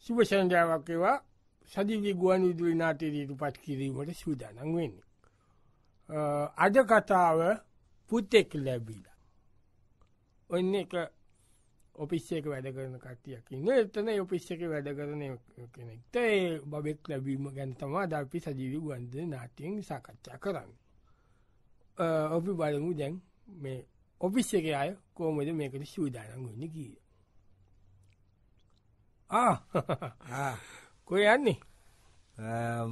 සුභ සන්ධ්‍යාවක් ඒවා සදිවි ගුවන් විදුලි නාටේරීට පත් කිරීමට සූදානන් වෙන්නේ. අද කතාව පුතෙක් ලැබීලා. ඔන්න එක ඔපිස් එක වැඩ කරන කට්ටියක් ඉන්න එතන ඔපිස් එක වැඩ කරන කෙනෙක්ට ඒ බබෙක් ලැබීම ගැන්තමා දල්පි සජීවි ගුවන්ද නාටයෙන් සාකච්ඡා කරන්න. ඔපි බලමු දැන් මේ ඔපිස් එක අය කෝමද මේකට සූදානන් වෙන්න කියලා. කොය යන්නේ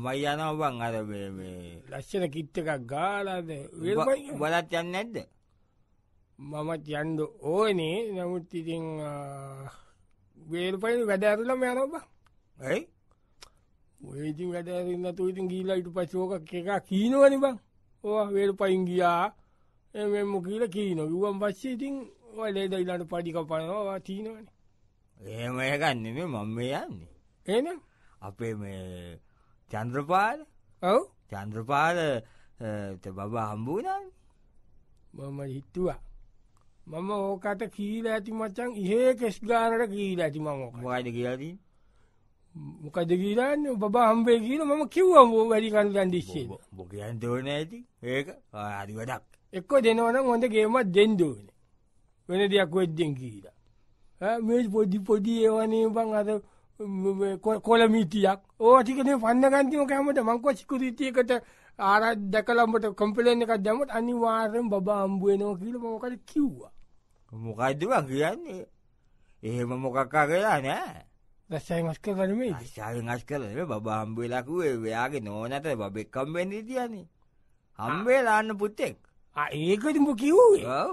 මයි යනවබන් අර මේ ලස්සන කිට් එකක් ගාලාද බලත් යන්න නැද්ද මමත් යන්ඩ ඕනේ නමුත් ඉතින් වේල්පයින වැඩඇරලම යනබ ඇයි ඒතින් වැඩරන්න තුඉතින් ගීලා ඉට පචෝකක් එක කීනවනි බං ඕ වේල් පයින් ගියා එමම කියල කීන ගුවන් පස්සේ ඉතින් වලේද ඉලාට පඩිකපනවා තීනවනේ ඒම ඒකන්නෙම මම මේ යන්නේ. එන අපේ මේ චන්ද්‍රපාල ඔව් චන්ද්‍රපාල බබා හම්බූනන් මම හිත්තුවා. මම ඕකට කීල ඇති මචන් ඉහේ කෙස් ගානට කීල ඇති මම මොකයිද කියදී මොකද කියීලන්න බබා හම්බේ කියන මම කිව්වම වැඩිකන් ගන්ඩිස්සේ බොකයන් දෝන ඇති ඒක අරි වැඩක් එක්ක දෙනවන හොඳ ගේමත් දෙන්දෝන වෙන දෙයක් වෙද්දෙන් කීලා මේ පොඩි පොඩි ඒවනේ බං අද කොලමීටියක් ඕ ටිකනේ පන්න ගන්තිම කැමට මංකො සිකුරිතියකට ආරත් දැකලම්බට කොම්පලෙන් එකක් දැමට අනිවාර්යෙන් බබා අම්බුවනෝ කියල මොකට කිව්වා. මොකයිදවා කියන්නේ එහෙම මොකක්කා කියලා නෑ. රස්සයි මස්ක කරමේ ශාවෙන් අස් කරේ බාම්බවෙලකුවේ වයාගේ නෝනට බබෙක්කම් වෙන්නේ තියන්නේ හම්බේ ලාන්න පුත්තෙක් ඒකට මොකිවූ ඔව.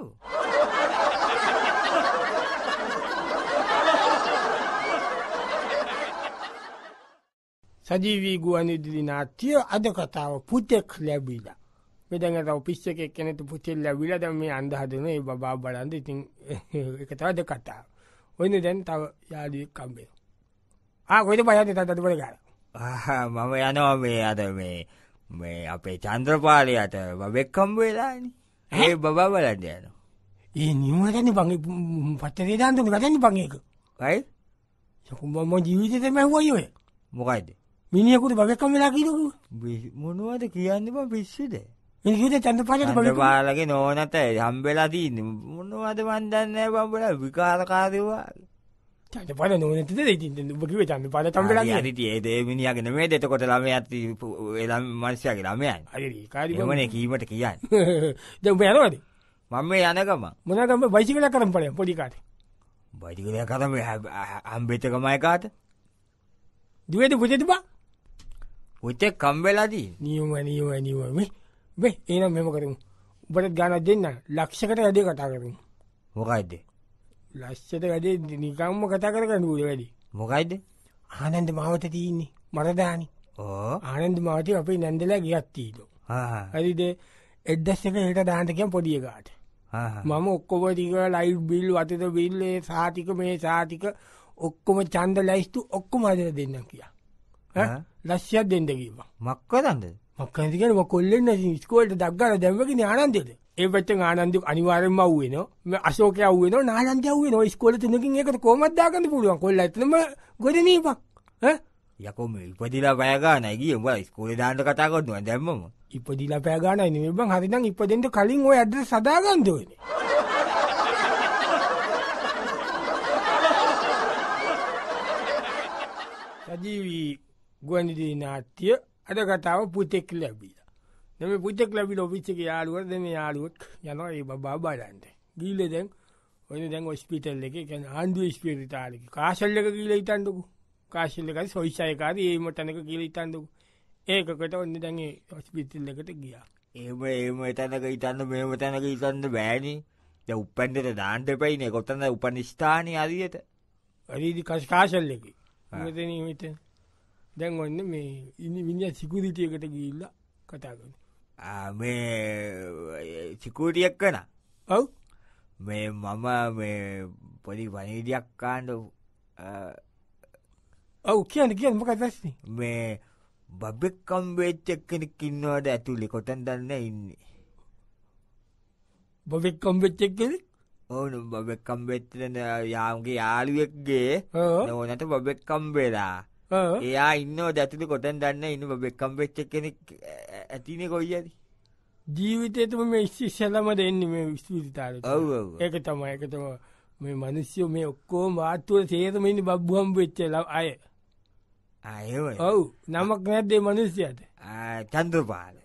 සජීවී ගුවනිදිලි නාට්‍යය අද කතාව පුතෙක් ලැබීලා. මෙදඟ තව පිස්ස එකක් කෙනෙතු පුතෙල් ලැබිලා දැන් මේ අන්දහදන ඒ බබා බලන්ද ඉතින් ඒක තවද කතාව. ඔන්න දැන් තව යාලුවෙක් කම්බේ. ආ කොහෙද බයන්නේ තත් අදපර ගාලා. මම යනවා මේ අද මේ මේ අපේ චන්ද්‍රපාලයට බබෙක් කම්බේලානි. ඒ බබා බලන්න යනවා. ඒ නිමරන්නේ බං පත්තරේ දාන්න උනේ ගදන්නේ බං ඒක. අය? සකුම්බම ජීවිතේ මැහුවා අයියෝ. මොකයිද? මිනිියකුට බගකම් වෙලා කිරක මොනුවද කියන්නම පිස්සුද ඒට චන්ද පලට පල පාලගේ නෝනත හම්බෙලාදී මොනවද වන්දන්න බම්බල විකාලකාරයවා චන්ද පල නොනතද බකිව චන්ද පල තම්බල ඒදේ මිනිියගෙන මේ දෙතකොට ලම ඇති එලම් මර්ශයගේ ළමයන් හරිකාරමන කීමට කියන්න දැ යනවද මම යනකම මොනකම බයිසිකල කරම් පලය පොඩිකාට බයිතිකල කරම හම්බෙතකමයකාට දුවද පුජතිබා උතෙක් කම්වෙලාදී නියම නියම නියම වෙ ඒනම් මෙම කරමු උබට ගාන දෙන්න ලක්ෂකට වැඩේ කතා කරමු මොකයිද ලස්සට වැඩේ නිකම්ම කතා කරගන්න ූද වැඩි මොකයිද ආනන්ද මාවත තියන්නේ මරදානි ආනන්ද මාවතය අපේ නැන්දලා ගියත්තීද හරිද එද්දස්සක හිට දාන්තකයන් පොඩිය ගාට මම ඔක්කොමටික ලයි් බිල් අතත බිල්ලේ සාතික මේ සාතික ඔක්කොම චන්ද ලයිස්තු ඔක්කොම අදර දෙන්න කියා ලස්්‍යයක් දෙන්ඩකීම මක්කදන්ද මක්කතිකර කොල්ලෙන්න ස්කෝලට දක්ගල දැමකින ආනන්දෙද ඒ පච්ච ආනන්ද අනිවාරෙන් ව්වෙන අශෝක වන නාන්ද වන ස්කෝල තුනකින් එකට කොමත්දාගන්න පුළුවන් කොල්ල ඇතම ගොඩනීපක් යකොම ඉපදිලා පෑගාන ගිය බ ස්කෝල දාන්ට කතාකොත්ව දැම්මම ඉපදිලා පෑගාන නිබං හරිනම් ඉපදෙන්ට කලින් ඔය ඇද සදාගන්දවනේ. සජීවී ගුවන්විදුලි නාට්‍ය අද කතාව පුතෙක් ලැබිලා. දැන් පුතෙක් ලැබිලා ඔෆිස් එකේ යාළුවා දැන් මේ යාළුවෙක් යනවා ඒ බබා බලන්න. ගිහලා දැන් ඔන්න දැන් හොස්පිටල් එකේ කියන්නේ ආණ්ඩුවේ ස්පිරිතාලේ කාසල් එක ගිහලා හිටන්නකෝ. කාසල් එකයි සොයිසයි කාරි ඒ මටනක ගිහලා හිටන්නකෝ. ඒකකට ඔන්න දැන් ඒ හොස්පිටල් එකට ගියා. එහෙම එහෙම එතනක හිටන්න මෙහෙම තැනක හිටන්න බෑනේ. දැන් උපන්දට දාන්න දෙපයිනේ. කොතනද උපන් ස්ථානේ හරියට? හරියදි කාසල් එකේ. මෙතන මෙතන දැන් ඔන්න මේ ඉනි මිනිිය සිකුරිටියකට ගිල්ල කතාගන මේ සිකූටියක් කන ඔව් මේ මම මේ පොඩි වනිඩියක් කාණ්ඩ ඔව් කියන්න කියන්න මොක දස්න මේ බබෙක් කම්බේච්චක් කෙනෙක් ඉන්නවට ඇතුලි කොටන් දන්න ඉන්නේ බොබෙක් කොම්බෙච්චක් කෙනෙක් ඕනු බබෙක් කම්බෙච්චන යාම්ගේ යාළුවෙක්ගේ ඕනට බොබෙක් කම්බේලා එයා ඉන්නව දැතුලි කොතැන් දන්න ඉන්න බෙක්කම් වෙච්ච කෙනෙක් ඇතිනේ කොයිද ජීවිතයතුම මේ ශිෂලම දෙන්නේ මේ විස්විතාර ඒක තම එක තම මේ මනුස්්‍යයෝ මේ ඔක්කෝ මාත්තුව සේතමනි බබ්බුහම් වෙච්චල අය ඔව් නමක් නැද්දේ මනුස්්‍යයට චන්ද්‍රපාල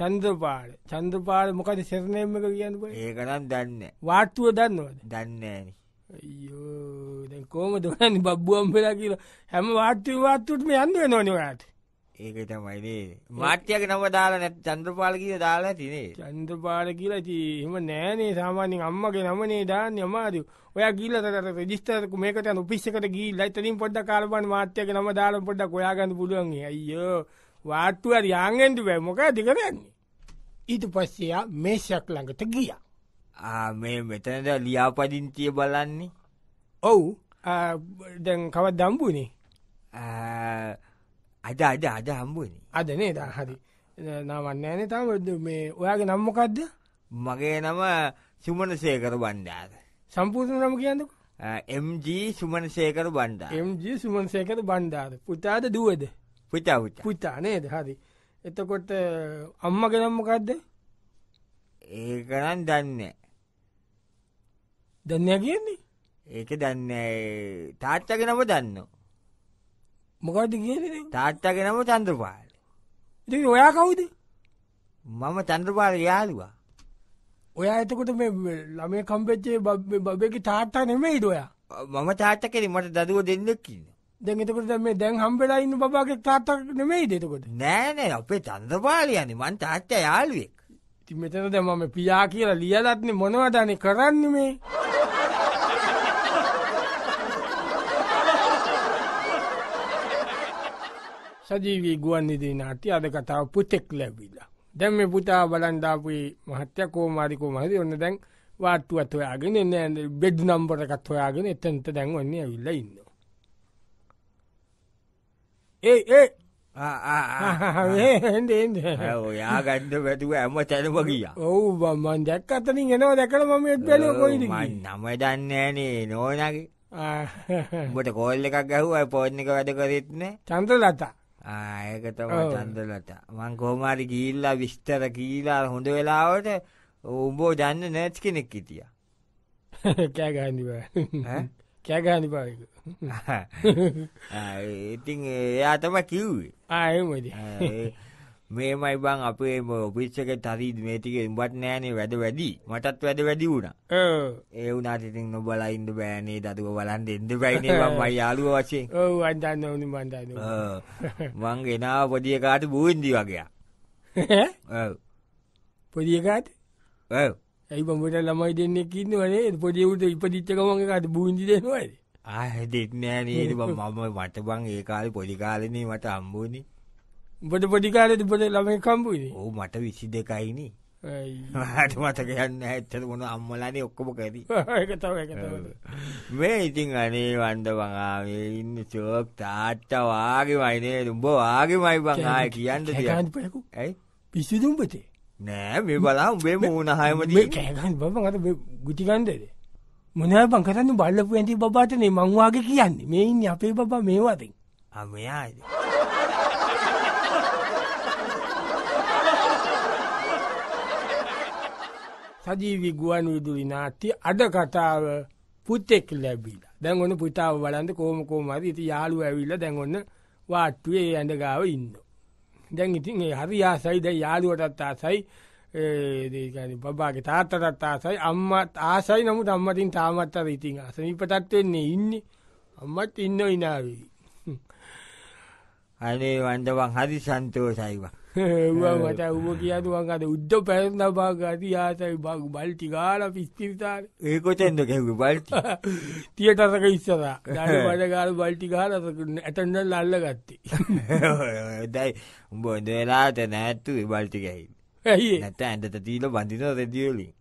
චන්ද්‍රපාල චන්ද්‍රපාල මොකද සෙරණයම එක කියන්න ඒකනම් දන්න වාට්ටුව දන්නවද දන්නේන අයියෝ දැන් කොහමද උනන්නේ බබ්බුවම් වෙලා කියලා හැම වාට්‍ය වාට්ටුටම යන්න වෙනවනේ ඔයාට ඒක තමයි නේද මාත්‍යගේ නම දාලා නැත් චන්ද්‍රපාල කියලා දාලා ඇති නේද චන්ද්‍රපාල කියලා ඉතින් එහෙම නෑනේ සාමාන්‍යයෙන් අම්මගේ නමනේ දාන්නේ අමාරු ඔයා ගිහලා රෙජිස්ටර් මේකට යන ඔෆිස් එකට ගිහිල්ලා ඉතින් පොඩ්ඩක් කාලා බලන්න මාත්‍යගේ නම දාලා පොඩ්ඩක් හොයාගන්න පුළුවන් ඒ අයියෝ වාට්ටු හරි යන් එන්න බෑ මොකද කරන්නේ ඊට පස්සේ ආ මේෂක් ළඟට ගියා මේ මෙතනද ලියාපදිංචිය බලන්නේ ඔවු දැන් කවත් දම්බුනේ අද අද අද හම්බුවනේ අද නේ දා හරි නවන්නෑනේ තම මේ ඔයාගේ නම්මකක්ද මගේ නම සුමන සේකර බණ්ඩාර සම්පූර්ණ නම කියන්නක MG සුමන සේකර බණ්ඩා MG සුමන් සේකර බණ්ඩාර පුතාද දුවද පුතා පුතා නේද හරි එතකොට අම්මගෙනම්මකක්ද ඒකනම් දන්නේ දන්න කියන්නේ ඒක දන්න තාත්තගෙනම දන්න මොකද කිය තාත්තගෙනම චන්ද්‍රපාල ඉ ඔයා කවුද මම චන්ද්‍රපාල යාලුවා ඔයා එතකොට මේ ළමේ කම්පච්චේ බබෙකි තාත්තා නෙමෙයි දොයා මම තාත්ත කෙරෙ මට දදුව දෙන්නෙක්කින්න දැන් එතකොට මේ දැන් හම්බෙලා ඉන්න බාගේ තාත්තක් නෙමෙයි දෙතකොට නෑනෑ අපේ චන්ද්‍රපාලයන්නේ මන් තාත්තා යාළුවෙක් ඉති මෙතනද මම පියා කියලා ලියලත්න මොනවදන කරන්න මේ සජීවී ගුවන් නිදී නාට්‍ය අද කතාව පුතෙක් ලැබිලා. දැම් මේ පුතා බලන්ඩාපුේ මහත්‍ය කෝමාරිකෝ මහද ඔන්න දැන් වාටුවත් ඔයාගෙන එන්න බෙඩ් නම්බරකත් හොයාගෙන එතන්ට දැන්වන්නේ ඇවිල්ල ඉන්න. ඒ ඒ ඒහෙන්ටෙන්ට ඔයා ගඩ්ඩ වැැතුව ඇම තැනප කියා ඔවු බම්මන් දැක් අතනින් එනවා දැකළ මම එත්බල කොයිට නම දන්නේනේ නෝනගේ බට කෝල්ල එකක් ගැහුව පෝර්්ණික වැඩ කරෙත්න චන්ත ලතා ආයකතම චන්දලතා මං කෝමාරි ගිල්ලා විස්තර කීලා හොඳ වෙලාවට උඹෝ දන්න නැච් කෙනෙක් හිටිය කෑගන්ඩිව කෑගානි පායක ඉතින් එයා තම කිව්වේ ආයමද මේමයි බං අපේ ඔපිස්සක තරීද මේතික උඹට නෑනේ වැඩ වැඩි මටත් වැඩ වැඩි වුණා ඒ වුණට ඉතින් නොබලා ඉන්න බෑනේ දතුව බලන් දෙන්න බැයිනේ මම මයි යාළුව වශයෙන් ඔව් අන්දන්න ඕනි මන්දන්න මං ගෙනාව පොඩි එකාට බූන්දි වගේ ඔව් පොඩි එකාට ඔව් ඇයි බඹට ළමයි දෙන්නෙක් ඉන්නව නේද? පොඩි උට ඉපදිච්ච ගමන් එකට බූන්දි දෙනවද? ආ දෙන්නේ නෑ නේද මම මට බං ඒ කාලේ පොඩි කාලේනේ මට හම්බුනේ. උඹට පොඩි කාලේදී උඹට ළමෙක් හම්බුනේ? ඔව් මට 22යි නේ. අයි. මට මතක යන්නේ නැහැ ඇත්තට මොන අම්මලානේ ඔක්කොම කරි. ඒක තමයි ඒක තමයි. මේ ඉතින් අනේ වන්ද බං ආවේ ඉන්නේ චෝක් තාත්තා වාගේමයි නේද? උඹ වාගේමයි බං ආයේ කියන්න තියන්නේ. ඇයි? පිස්සුදුඹතේ. නෑ මේ බලා උඹේ මූුණ හයමට කෑගන්න බබන් අට ගුටිකන්දද. මොනෑ බං කරන්න බල්ලපු ඇති බාටනේ මංවාගේ කියන්නේ මෙයින් අපේ බබා මේවාතින් අමයාද. සජීවි ගුවන් විදුලි නාට්‍ය අද කතාව පුතෙක් ලැබිලා. දැන් ඔන්න පුතාව බලන්න කොහොම කොහමද ඉතින් යාළුවා ඇවිල්ලා දැන් ඔන්න වාට්ටුවේ ඇඳ ගාව ඉන්නවා. දැන් ඉතින් ඒ හරි ආසයි දැන් යාළුවටත් ආසයි ඒ කියන්නේ බබාගේ තාත්තටත් ආසයි අම්මත් ආසයි නමුත් අම්මටින් තාමත් අර ඉතින් අසනීපටත් වෙන්නේ ඉන්නේ අම්මත් ඉන්නෝ ඉනාවේ අනේ වන්දවන් හරි සන්තෝෂයි වා ඌවන් මචං ඌව කියද මං අද උද්ද පැරන බාග අතිහාසයි බං බල්ටි ගාලා පිස්තිරිතාර ඒ කොතෙන්ද ගැහුවේ බල්ටි තියටසක ඉස්සරහා ඩාඩි බඩ ගාලා බල්ටි ගාලා ඇටෙන්ඩන් අල්ලගත්තේ දැයි උඹ දෙලාට නැත්තුවේ බල්ටි ගහින් ඇයි නැත්නම් ඇඳට තියලා බඳින රෙදිවලින්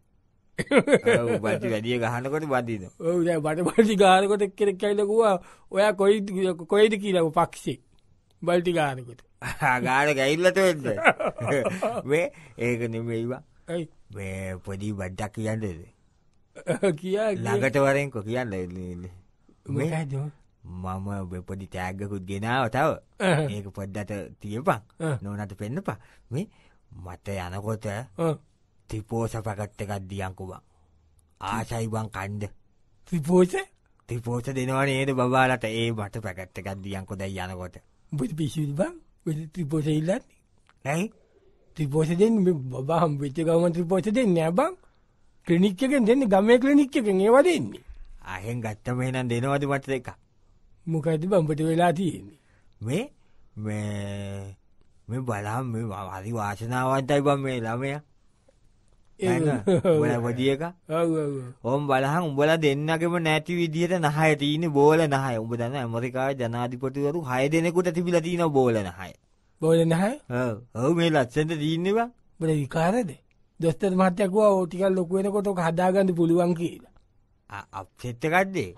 බටි වැඩිය ගහනකොට බදින ඔව් දැන් බට බටි ගානකොට කෙනෙක් ඇවිල්ලා කිව්වා ඔයා කොයිද කොයිද කියලා පක්ෂේ බල්ටි ගානකොට ආගාර ගැල්ලට වෙන්න මේ ඒක නෙමෙයිවා මේ පොඩි බඩ්ඩක් කියන්නද කියා ළඟට වරෙන්කො කියන්න එන්නේ මොකද මම පොඩි තෑග්ගකුත් ගෙනාව තව ඒක පොඩ්ඩට තියපක් නොනට පෙන්නපා මේ මට යනකොට තිපෝස පැකට් එකක් දියංකුබා ආශයිබං කණ්ඩ තිපෝස තිපෝස දෙනවා නේද බබාලට ඒ මට පැකට් එකක් දියංකොදයි යනකොට බුදු පිසිල්බං ත්‍රිපෝස ඉල්ලන්නේ නැයි ත්‍රිපෝස දෙන්න බහම් වෙච්ච ගම ත්‍රිපෝස දෙන්න බං ක්‍රනිික්ක එකෙන් දෙන්න ගමය ක්‍රනිික්ක එකෙන් ඒවා දෙන්නේ අහෙන් ගත්තම එනම් දෙනවද මට දෙක මොකද බම්පට වෙලා තියෙන්නේ මේ මේ මේ බලාම් මේ අරි වාසනාවන්තයි බම් මේ ළමයා ඔල වදියක ඕම් බලහන් උඹල දෙන්නගම නැති විදිහට නහය තියන බෝල නහය උඹ දන්න ඇමරිකාව ජනාධිපතිවරු හය දෙනෙකුට තිබිල තින බෝල නහය බෝල නහය ඔහු මේ ලක්ෂන්ට තිීන්නවා බට විකාරද දොස්තර මත්තයකවා ඕටිකල් ලොකුවෙනකොට හදාගන්න පුළුවන් කියලා අපසෙත්තකක්දේ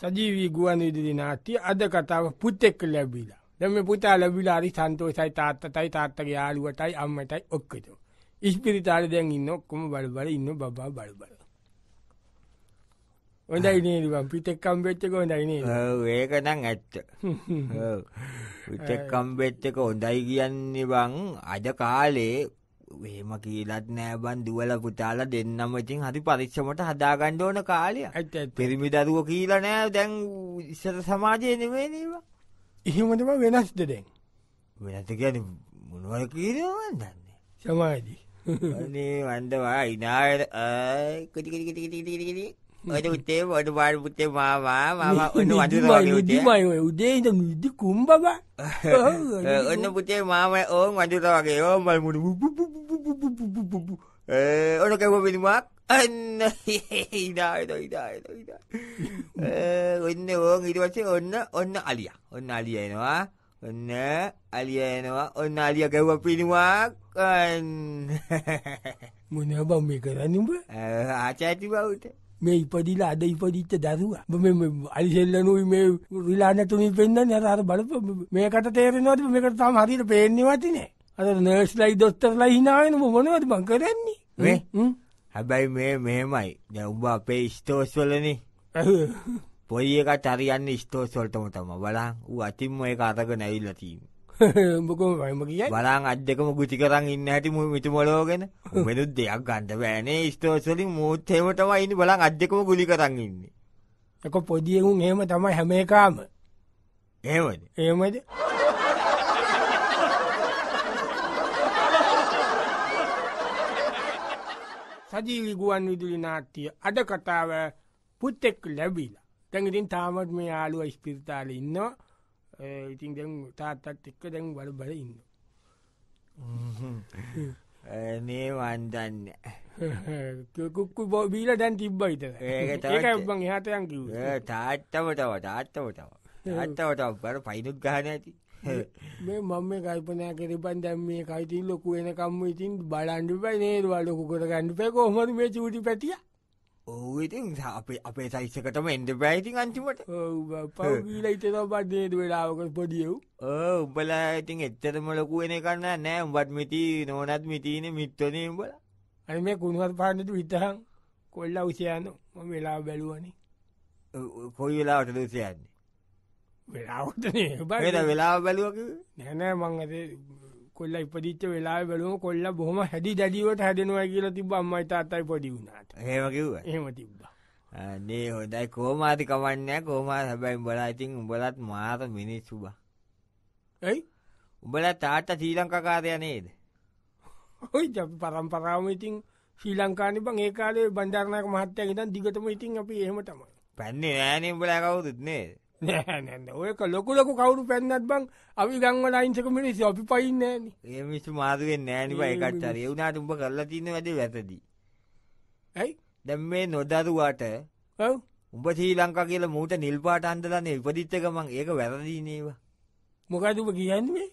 සජීවී ගුවන් විදිරි නාට්‍ය අද කතාව පුතෙක් ලැබීලා දැන් මේ පුතා ලැබිලා හරි සන්තෝෂයි තාත්තටයි තාත්තගේ යාළුවටයි අම්මටයි ඔක්කොටම. ඉස්පිරිතාලේ දැන් ඉන්න ඔක්කොම බල බල ඉන්න බබා බල බල. හොඳයි නේද බං පිටෙක් කම්බෙච්ච එක හොඳයි නේද? ඔව් ඒක නම් ඇත්ත. ඔව්. පිටෙක් කම්බෙච්ච එක හොඳයි කියන්නේ බං අද කාලේ එහෙම කියලත් නෑ බන් දුවල පුතාලා දෙන්නම ඉතින් හරි පරික්ෂමට හදාගන්න ඕන කාලය. පිරිමි දරුවෝ කියලා නෑ දැන් ඉස්සර සමාජයේ නෙමෙයි නේවා. ඉහමටම වෙනස්ද දැන් වෙනත ගැන මොනුවල් කියරවන්න දන්නේ සමාදී වන්දවා ඉනාට ඔට උත්තේ ොඩ පාඩ පුත්තේ මවා මවා ඔන්න වදුරමයි උදේට විදි කුම්බබ ඔන්න පුතේ මාම ඕන් වදුර වගේ ඕ මල් මුඩ ඔන කැව පිනිමක් අන්න ඉඩාට ඉඩාට ඔන්න ඕන් ඉට පස්සේ ඔන්න ඔන්න අලිය ඔන්න අලිය එනවා ඔන්න අලිය එනවා ඔන්න අලිය ගැව්ව පිළිවා මොන බම් මේ කරන්න උඹ ආචාති බවට මේ ඉපදිලා අද ඉපදිච්ච දරුවා මෙම අලිසෙල්ලනුයි මේ විලානැතුනි පෙන්න්න අර බලප මේකට තේරෙනවද මේකට තම හරිට පේන්නවතිනේ අද නර්ස්ලයි දොස්තරලා හිනාවෙන මොනවද බං කරන්නේ හැබැයි මේ මෙහෙමයි දැ උඹ අපේ ස්තෝස්වලනේ පොයි එක චරියන්න ස්තෝස්වොල්ටම තම බලං වූ අතින්ම ඒ අරග නැවිල්ලතිීම උඹකම වයිම කිය බලං අත් දෙකම ගුති කරන්න ඉන්න ඇති මු මිතුමලෝගෙන වෙනුත් දෙයක් ගන්ට බෑනේ ස්තෝස්වලින් මූත්තේමටමයින්න බලං අත් දෙකම ගුලි කරන්න ඉන්න එක පොදියකුන් එහෙම තමයි හැම එකකාම ඒමද ඒමද සජීවි ගුවන් විදුලි නාට්‍යය අද කතාව පුත්තෙක් ලැබීලා තැඟඉතින් තාමත් මේ යාලුව ස්පිරිතාල ඉන්නවා ඉතින් දැන් තාත්තත් එක්ක දැන් වල බල ඉන්න මේ වන්දන්න කුක්කු බෝබීල දැන් තිබ්බයිත ඒකබං එහතයන් කිව තාත්තමටව තාත්තමටව තාත්තමට බර පයිනුක් ගහන ඇති මේ මම මේ කල්පනා කරපන් දැම් මේ කයිතින් ලොකු වෙනකම්ම ඉතින් බලන්ඩිපයි නේදවා ලොකු කර ගණඩිපය කොහොමද මේ චූටි පැටිය ඕඉතින් අපේ අපේ සයිස්සකටම එන්ඩ බෑයිතින් අන්තිමට පීලයිතන බත්නේද වෙලාවක පොඩියව් උබලා ඉතින් එච්චරම ලොකු වෙන කන්න නෑ උඹත් මිති නෝනත් මිතින මිත්තනේ උඹල අයි මේ කුණුවත් පාන්නතු විතහන් කොල්ලා උසයන්න ම වෙලා බැලුවනේ කොයි වෙලාවට දුසයන්නේ වෙලාවටනේ බ වෙලාව බැලුව නැනෑ මං අද කොල්ල ඉපදිච්ච වෙලා බලුව කොල්ල බොහොම හැඩි දැඩිවට හැදෙනවා කියලා තිබ අම්මයි තාත්තයි පොඩි වුණාට ඒමකිව එහෙම තිබ්බා නේ හොඳයි කෝමාති කමන්නෑ කෝමා හැබැයි උඹලා ඉතින් උඹලත් මාත මිනිස්සු බා ඇයි උඹලා තාත්ත ශ්‍රී ලංකාකාරය නේද ඔයි අපි පරම්පරාවම ඉතින් ශ්‍රී ලංකානි බං ඒ කාලේ බණ්ඩාරනායක මහත්තයා ඉඳන් දිගටම ඉතින් අපි එහෙම තමයි පැන්නේ නෑනේ උඹලා කවුරුත් නේද නෑ නැන්න ඔයක ලොකුලොකු කවුරු පැන්නත් බං අපි ගංව අයිංසක මිනිස් අපි පයින්නෑන ඒමිස් මාරුවෙන් නෑනිව එකට්ටර එවුනාට උඹ කරලා තියන වැඩ වැතදී ඇයි දැම් මේ නොදරුවාට උඹ ශ්‍රී ලංකා කියලා මූට නිල්පාට අන්දලන්න ඉපදිත්තකමං ඒක වැරදිනේවා මොකදුම කියන්නේ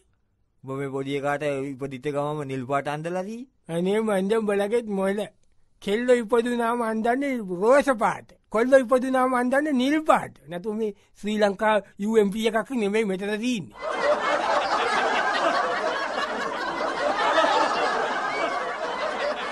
බොම පොඩියකාට ඉපදිත්ත ගමම නිල්පාට අන්දලදී ඇනේ මන්දම් බලගෙත් මොයිලා කෙල්ල ඉපදුනාම අන්දන්නේ රෝෂ පාට කොල්ල ඉපදුනාම අන්දන්න නිල් පාට නැතුම ශ්‍රී ලංකා UMP එකක් නෙමෙයි මෙතන දීන්නේ.